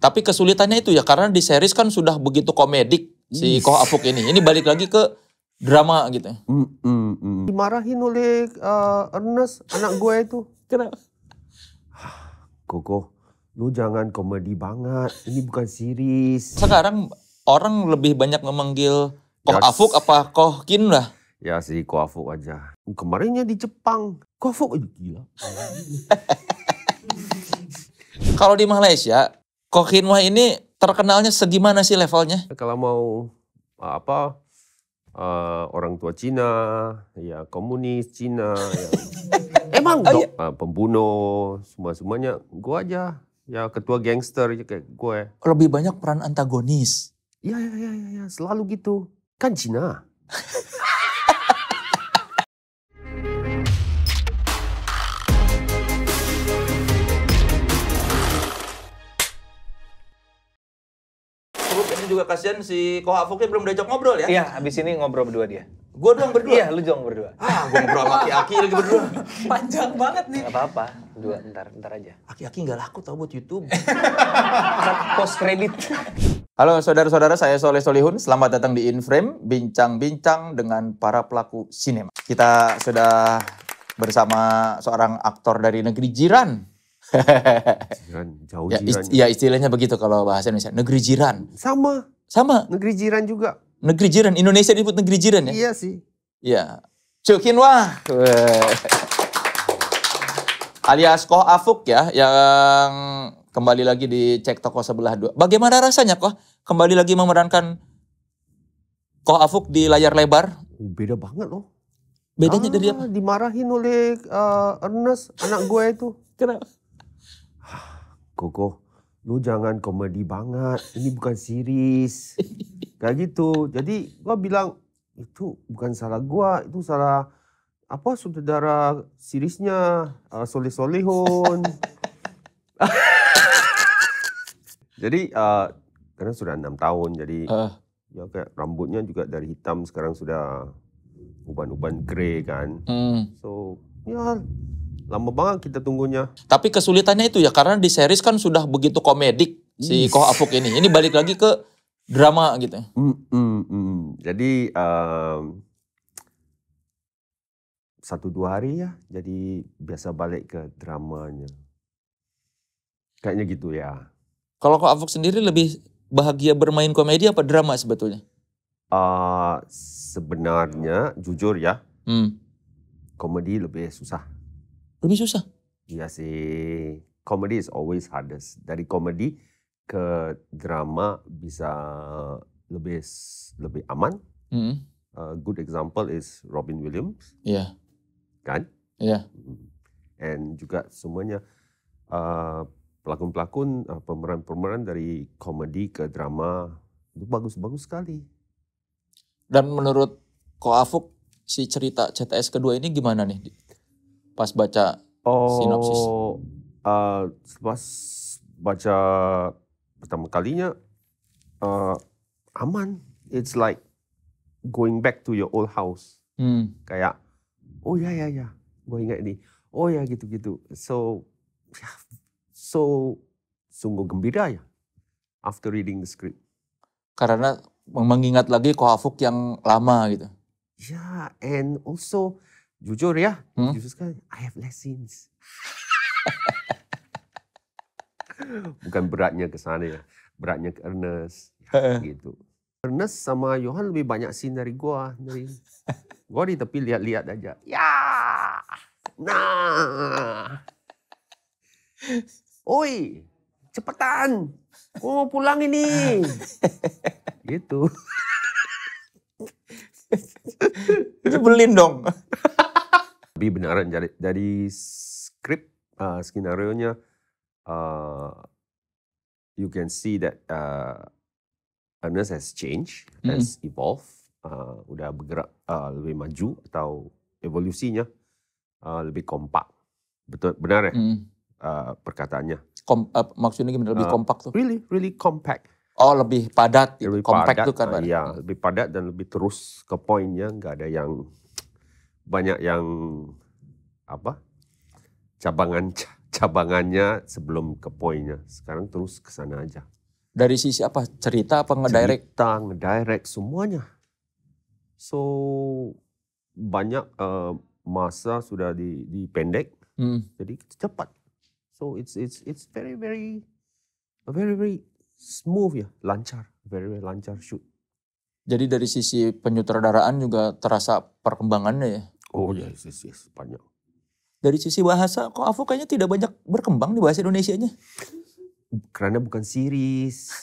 Tapi kesulitannya itu ya karena di series kan sudah begitu komedik si Koh Apuk ini. Ini balik lagi ke drama gitu. Mm, mm, mm. Dimarahin oleh uh, Ernest anak gue itu. Kenapa? Koko, lu jangan komedi banget. Ini bukan series. Sekarang orang lebih banyak memanggil Koh ya, Afuk apa Koh Kin lah. Ya si Koh Afuk aja. Kemarinnya di Jepang. Koh Afuk gila. Kalau di Malaysia Kokinwa ini terkenalnya segimana sih levelnya? Kalau mau apa uh, orang tua Cina, ya komunis Cina, ya. emang oh, iya. dok, uh, eh, pembunuh, semua semuanya, gue aja ya ketua gangster kayak gue. Lebih banyak peran antagonis. Iya iya iya ya, selalu gitu. Kan Cina. ini juga kasihan si Kohafuknya belum diajak ngobrol ya? Iya, habis ini ngobrol berdua dia. Gue doang berdua? Iya, lu doang berdua. Ah, gue ngobrol sama aki-aki lagi berdua. Panjang banget nih. Enggak apa-apa. Dua, ntar, ntar aja. Aki-aki nggak laku tau buat Youtube. Post kredit. Halo saudara-saudara, saya Soleh Solihun. Selamat datang di Inframe, bincang-bincang dengan para pelaku sinema. Kita sudah bersama seorang aktor dari negeri jiran jiran jauh ya, jiran. Ya istilahnya begitu kalau bahasa Indonesia. Negeri jiran. Sama. Sama. Negeri jiran juga. Negeri jiran. Indonesia disebut negeri jiran ya? Iya sih. Iya. Cukin wah. Alias Koh Afuk ya yang kembali lagi di cek toko sebelah dua. Bagaimana rasanya Koh kembali lagi memerankan Koh Afuk di layar lebar? Beda banget loh. Bedanya ah, dari apa? Dimarahin oleh uh, Ernest, anak gue itu. Kenapa? Koko, lu jangan komedi banget. Ini bukan series. Kayak gitu. Jadi gua bilang, itu bukan salah gua, itu salah apa saudara seriesnya uh, eh, Solih Solihun. jadi uh, karena sudah enam tahun, jadi uh. ya kayak rambutnya juga dari hitam sekarang sudah uban-uban grey kan. Hmm. So ya lama banget kita tunggunya. Tapi kesulitannya itu ya karena di series kan sudah begitu komedik si Koh Apuk ini. Ini balik lagi ke drama gitu. Mm, mm, mm. mm. Jadi um, satu dua hari ya, jadi biasa balik ke dramanya. Kayaknya gitu ya. Kalau Koh Apuk sendiri lebih bahagia bermain komedi apa drama sebetulnya? Uh, sebenarnya jujur ya, hmm. komedi lebih susah lebih susah. Iya sih. Comedy is always hardest. Dari comedy ke drama bisa lebih lebih aman. Mm uh, good example is Robin Williams. Iya. Yeah. Kan? Iya. Yeah. And juga semuanya uh, pelakon-pelakon uh, pemeran-pemeran dari komedi ke drama itu bagus-bagus sekali. Dan menurut Ko Afuk si cerita CTS kedua ini gimana nih? pas baca oh, sinopsis? Uh, eh, pas baca pertama kalinya uh, aman. It's like going back to your old house. Hmm. Kayak oh ya ya ya, gue ingat ini. Oh ya gitu-gitu. So yeah, so sungguh gembira ya after reading the script. Karena mengingat lagi Kohafuk yang lama gitu. Yeah, and also jujur ya, hmm? Yusuf kan I have lessons. Bukan beratnya ke sana ya, beratnya ke Ernest ya, gitu. Ernest sama Johan lebih banyak scene dari gua. Dari gua di tepi lihat-lihat aja. Ya. Nah. Oi, cepetan. Gua mau pulang ini. gitu. Jebelin dong tapi beneran dari, dari skrip uh, eh, skenario nya uh, eh, you can see that uh, eh, Ernest has changed mm. has hmm. evolved uh, udah bergerak uh, lebih maju atau evolusinya uh, lebih kompak betul benar ya mm. uh, perkataannya Kom, uh, maksudnya gimana lebih uh, kompak tuh really really compact Oh lebih padat, gitu, lebih compact padat, tuh kan? iya, lebih padat dan lebih terus ke poinnya, nggak ada yang banyak yang apa cabangan cabangannya sebelum ke poinnya. Sekarang terus ke sana aja. Dari sisi apa? Cerita apa ngedirect? Cerita, ngedirect semuanya. So banyak uh, masa sudah di dipendek. Hmm. Jadi cepat. So it's it's it's very very very very smooth ya, lancar, very very lancar shoot. Jadi dari sisi penyutradaraan juga terasa perkembangannya ya? Oh ya, yes, yes, yes. banyak. Dari sisi bahasa, kok Avo kayaknya tidak banyak berkembang di bahasa Indonesia-nya? Karena bukan series.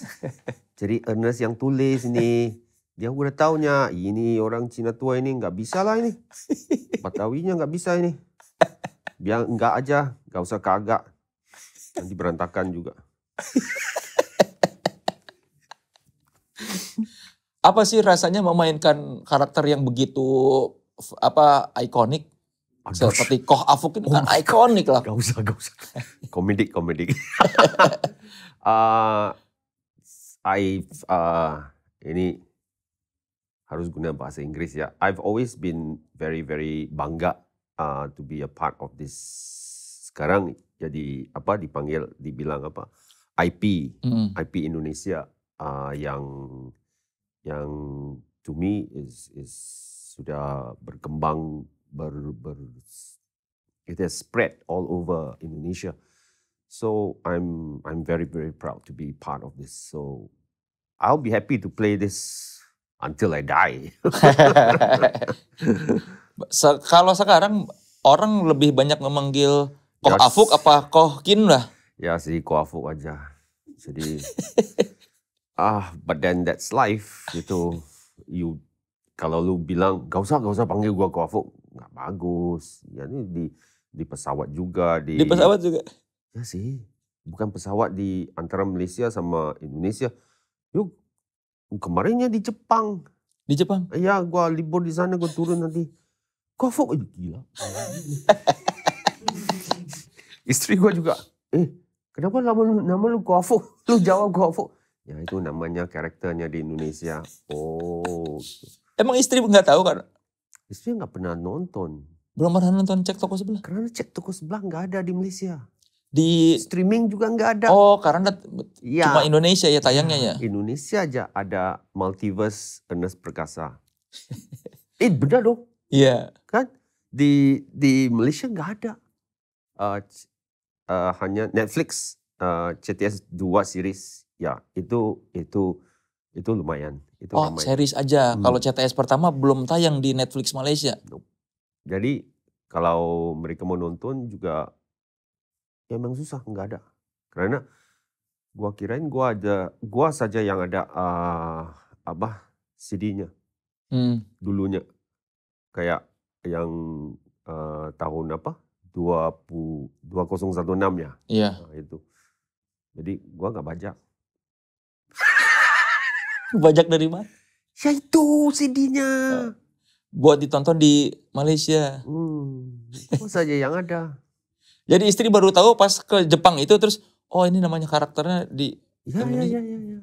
Jadi Ernest yang tulis ini. Dia udah taunya, ini orang Cina tua ini nggak bisa lah ini. Batawinya nggak bisa ini. Biar enggak aja, nggak usah kagak. Nanti berantakan juga. apa sih rasanya memainkan karakter yang begitu apa ikonik seperti Koh Afuk ini kan oh, kan ikonik lah. Gak usah, gak usah. Komedik, komedik. uh, I uh, ini harus guna bahasa Inggris ya. I've always been very very bangga uh, to be a part of this sekarang jadi apa dipanggil dibilang apa IP mm. IP Indonesia uh, yang yang to me is is sudah berkembang ber, ber it has spread all over Indonesia. So I'm I'm very very proud to be part of this. So I'll be happy to play this until I die. Se kalau sekarang orang lebih banyak memanggil Koh yes. Afuk apa Koh Kin lah? Ya sih Koh Afuk aja. Jadi ah but then that's life gitu you kalau lu bilang gak usah gak usah panggil gua Kofuk nggak bagus ya ini di di pesawat juga di di pesawat juga ya sih bukan pesawat di antara Malaysia sama Indonesia yuk kemarinnya di Jepang di Jepang iya gua libur di sana gua turun nanti Kofuk eh, gila istri gua juga eh kenapa nama lu nama lu Kofuk lu jawab Kofuk Ya itu namanya karakternya di Indonesia. Oh. Gitu. Emang istri nggak tahu kan? Istri nggak pernah nonton. Belum pernah nonton cek toko sebelah? Karena cek toko sebelah nggak ada di Malaysia. Di streaming juga nggak ada. Oh, karena ya. cuma Indonesia ya tayangnya ya. Indonesia aja ada Multiverse Ernest Perkasa. eh benar dong. Iya. Yeah. Kan di di Malaysia nggak ada. Uh, uh, hanya Netflix uh, CTS dua series ya itu itu itu lumayan. Itu oh lumayan. series aja. Hmm. Kalau CTS pertama belum tayang di Netflix Malaysia. Jadi kalau mereka mau nonton juga ya emang susah nggak ada. Karena gua kirain gua ada gua saja yang ada uh, apa CD-nya hmm. dulunya kayak yang uh, tahun apa 20 2016 ya. Iya. Yeah. Nah, itu. Jadi gua nggak baca. Bajak dari mana? Ya itu CD-nya. Oh. Buat ditonton di Malaysia. Hmm. saja yang ada. Jadi istri baru tahu pas ke Jepang itu terus, oh ini namanya karakternya di... Ya, ya, ya, ya, ya.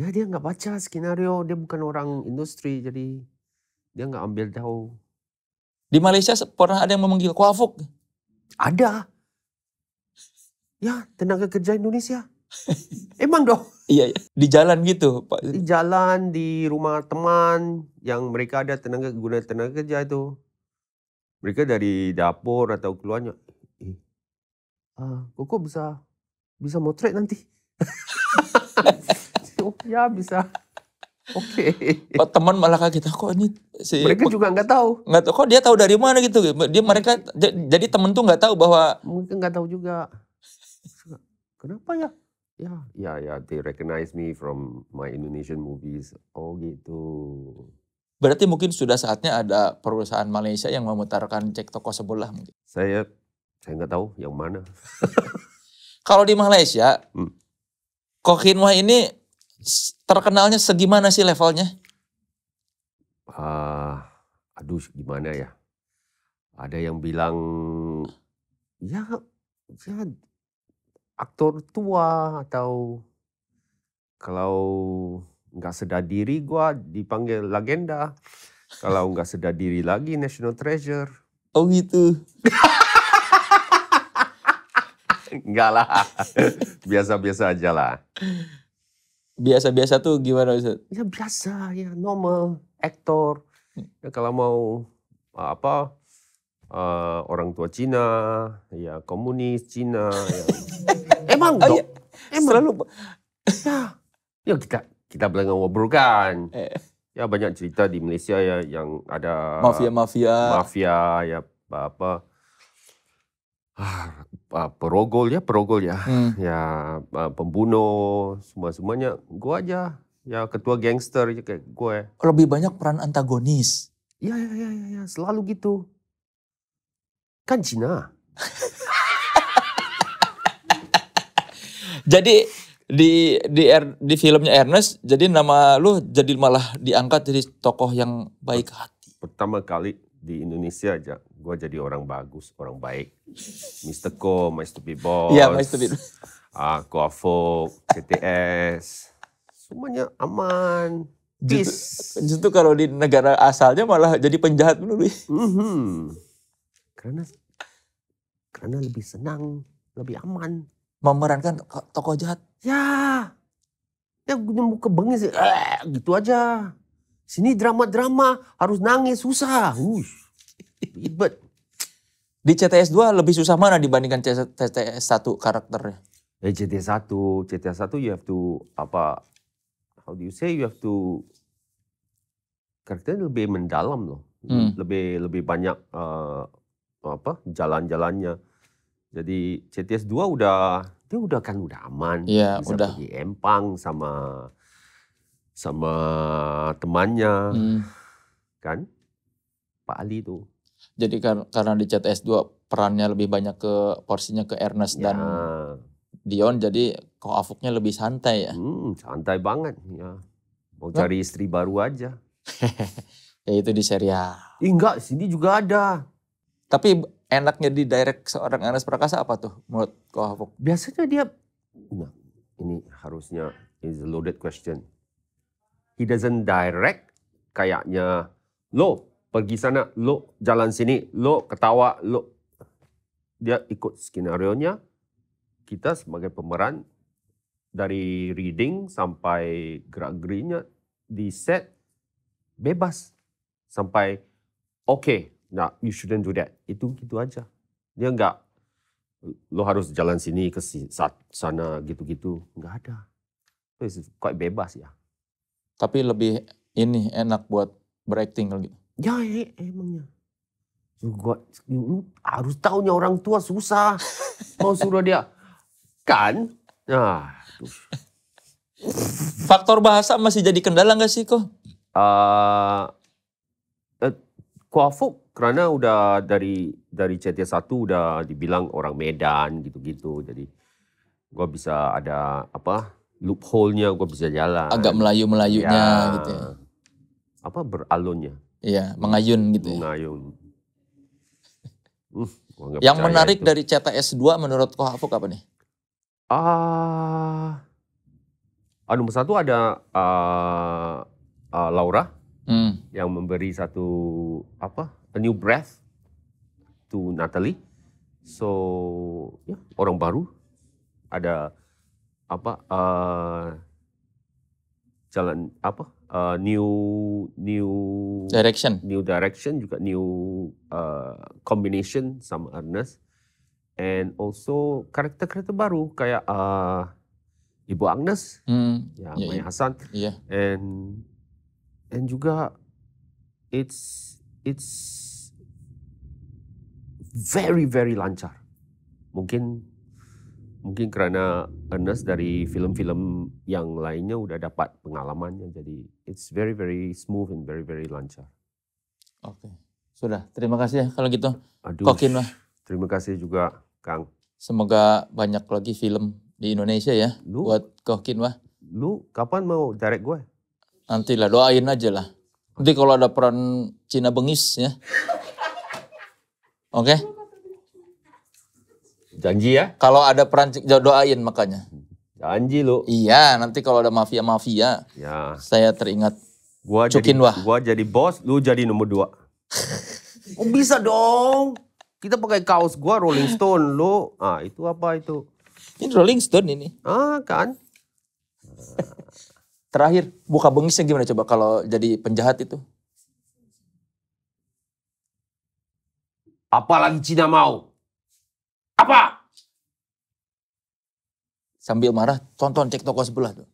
Ya dia nggak baca skenario, dia bukan orang industri jadi dia nggak ambil tahu. Di Malaysia pernah ada yang memanggil Kuafuk? Ada. Ya tenaga kerja Indonesia. Emang dong. Iya, iya, di jalan gitu, Pak. Di jalan, di rumah teman yang mereka ada tenaga guna tenaga kerja itu. Mereka dari dapur atau keluarnya, eh, ah, kok, bisa bisa motret nanti? oh, ya bisa. Oke. Okay. Oh, teman malah kaget ah, kok ini si Mereka juga nggak tahu. Nggak tahu. Kok dia tahu dari mana gitu? Dia mereka jadi teman tuh nggak tahu bahwa mungkin nggak tahu juga. Kenapa ya? ya ya ya they recognize me from my Indonesian movies oh gitu berarti mungkin sudah saatnya ada perusahaan Malaysia yang memutarkan cek toko sebelah mungkin saya saya nggak tahu yang mana kalau di Malaysia hmm. Kokinwa ini terkenalnya segimana sih levelnya uh, aduh gimana ya ada yang bilang ya ya aktor tua atau kalau nggak sedar diri gua dipanggil legenda. Kalau nggak sedar diri lagi national treasure. Oh gitu. Enggak lah. Biasa-biasa aja lah. Biasa-biasa tuh gimana Ustaz? Ya biasa ya normal aktor. Hmm. Ya, kalau mau eh, apa uh, orang tua Cina, ya komunis Cina, ya Emang oh, dok. Iya. Emang. Selalu. ya. ya kita kita boleh ngobrol kan. Eh. Ya banyak cerita di Malaysia ya yang ada mafia-mafia. Mafia ya apa ah, perogol ya perogol ya hmm. ya ah, pembunuh semua semuanya gua aja ya ketua gangster ya kayak gue lebih banyak peran antagonis ya ya ya ya, ya. selalu gitu kan Cina jadi di di er, di filmnya Ernest jadi nama lu jadi malah diangkat jadi tokoh yang baik hati. Pertama kali di Indonesia aja gue jadi orang bagus, orang baik. Mister Ko, Mister Bibo Boss. Iya, Bibo My Stupid. CTS. Semuanya aman. Peace. Justru, justru kalau di negara asalnya malah jadi penjahat dulu. Mm -hmm. Karena karena lebih senang, lebih aman memerankan tokoh jahat. Ya, ya gue ke bengi sih, eh, gitu aja. Sini drama-drama, harus nangis, susah. Hush. Ribet. Di CTS 2 lebih susah mana dibandingkan CTS 1 karakternya? Eh, CTS 1, CTS 1 you have to apa how do you say you have to karakternya lebih mendalam loh. Hmm. Lebih lebih banyak uh, apa jalan-jalannya. Jadi CTS 2 udah dia udah kan udah aman. Iya, bisa udah. pergi empang sama sama temannya. Hmm. Kan? Pak Ali itu. Jadi kar karena di CTS 2 perannya lebih banyak ke porsinya ke Ernest ya. dan Dion jadi kok Afuknya lebih santai ya. Hmm, santai banget ya. Mau nah. cari istri baru aja. ya itu di serial. enggak, sini juga ada. Tapi enaknya di direct seorang Ernest Prakasa apa tuh menurut Ko Biasanya dia, nah, ini harusnya is a loaded question. He doesn't direct kayaknya lo pergi sana, lo jalan sini, lo ketawa, lo dia ikut skenario nya. Kita sebagai pemeran dari reading sampai gerak gerinya di set bebas sampai oke okay, Nah, you shouldn't do that. Itu gitu aja. Dia nggak lo harus jalan sini ke sana gitu-gitu nggak ada itu quite bebas ya tapi lebih ini enak buat berakting kalau gitu ya e, emangnya juga lu harus tahunya orang tua susah mau suruh dia kan nah tuh. faktor bahasa masih jadi kendala gak sih kok uh, ah, uh, eh, kuafuk karena udah dari dari CT1 udah dibilang orang Medan gitu-gitu. Jadi gue bisa ada apa loophole-nya gue bisa jalan. Agak melayu-melayunya ya, gitu ya. Apa beralunnya? Iya, mengayun gitu ya. Mengayun. uh, yang menarik itu. dari CTS 2 menurut Afuk apa nih? Ah, uh, nomor satu ada uh, uh, Laura hmm. yang memberi satu apa a new breath to Natalie. So ya orang baru ada apa uh, jalan apa uh, new new direction new direction juga new uh, combination sama Ernest and also karakter-karakter baru kayak uh, Ibu Agnes, hmm, ya, yeah, Maya ya. Hasan, yeah. and dan juga it's it's very very lancar. Mungkin mungkin karena Ernest dari film-film yang lainnya udah dapat pengalamannya jadi it's very very smooth and very very lancar. Oke. Okay. Sudah, terima kasih ya kalau gitu. Aduh, Kokin lah. Terima kasih juga Kang. Semoga banyak lagi film di Indonesia ya lu, buat Kokin wah. Lu kapan mau direct gue? nanti lah doain aja lah. Nanti kalau ada peran Cina bengis ya. Oke? Okay? Janji ya? Kalau ada peran doain makanya. Janji lu. Iya, nanti kalau ada mafia-mafia. Ya. Saya teringat. Gua Cukin jadi, wah. Gua jadi bos, lu jadi nomor dua. oh bisa dong. Kita pakai kaos gua Rolling Stone lu. Ah, itu apa itu? Ini Rolling Stone ini. Ah, kan. Terakhir, buka bengisnya gimana coba kalau jadi penjahat itu? Apa lagi Cina mau? Apa? Sambil marah, tonton cek toko sebelah tuh.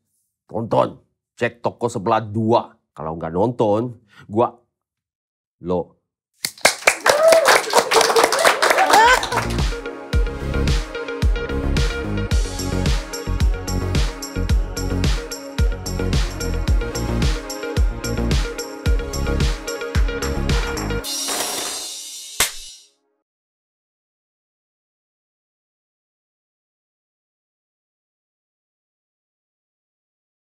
Tonton, cek toko sebelah dua. Kalau nggak nonton, gua lo.